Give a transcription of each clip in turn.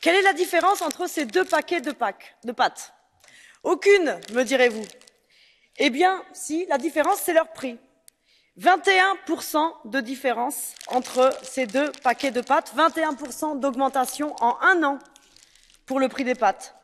Quelle est la différence entre ces deux paquets de, pâtes Aucune, me direz-vous. Eh bien, si, la différence, c'est leur prix. 21% de différence entre ces deux paquets de pâtes, 21% d'augmentation en un an pour le prix des pâtes.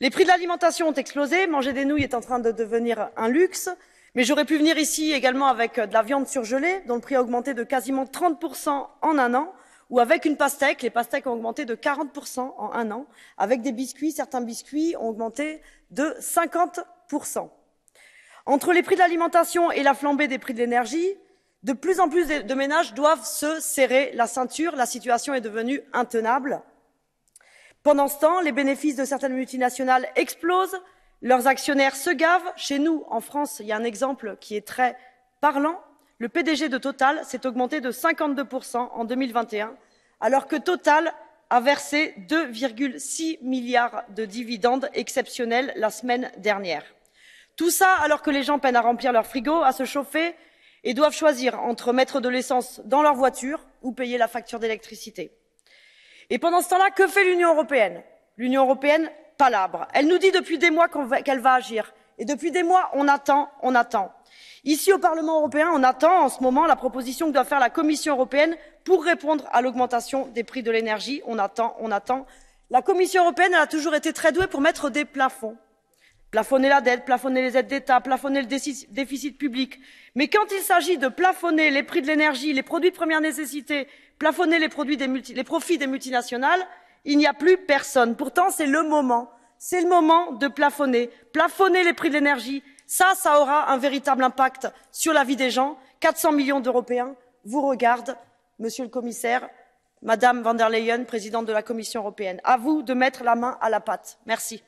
Les prix de l'alimentation ont explosé, manger des nouilles est en train de devenir un luxe, mais j'aurais pu venir ici également avec de la viande surgelée, dont le prix a augmenté de quasiment 30% en un an, ou avec une pastèque. Les pastèques ont augmenté de 40% en un an. Avec des biscuits, certains biscuits ont augmenté de 50%. Entre les prix de l'alimentation et la flambée des prix de l'énergie, de plus en plus de ménages doivent se serrer la ceinture. La situation est devenue intenable. Pendant ce temps, les bénéfices de certaines multinationales explosent, leurs actionnaires se gavent. Chez nous, en France, il y a un exemple qui est très parlant. Le PDG de Total s'est augmenté de 52% en 2021, alors que Total a versé 2,6 milliards de dividendes exceptionnels la semaine dernière. Tout ça alors que les gens peinent à remplir leur frigo, à se chauffer et doivent choisir entre mettre de l'essence dans leur voiture ou payer la facture d'électricité. Et pendant ce temps-là, que fait l'Union européenne L'Union européenne palabre. Elle nous dit depuis des mois qu'elle va agir. Et depuis des mois, on attend, on attend. Ici, au Parlement européen, on attend en ce moment la proposition que doit faire la Commission européenne pour répondre à l'augmentation des prix de l'énergie. On attend, on attend. La Commission européenne a toujours été très douée pour mettre des plafonds. Plafonner la dette, plafonner les aides d'État, plafonner le déficit public. Mais quand il s'agit de plafonner les prix de l'énergie, les produits de première nécessité, plafonner les, les profits des multinationales, il n'y a plus personne. Pourtant, c'est le moment. C'est le moment de plafonner. Plafonner les prix de l'énergie, ça ça aura un véritable impact sur la vie des gens quatre cents millions d'européens vous regardent monsieur le commissaire madame von der leyen présidente de la commission européenne à vous de mettre la main à la pâte merci.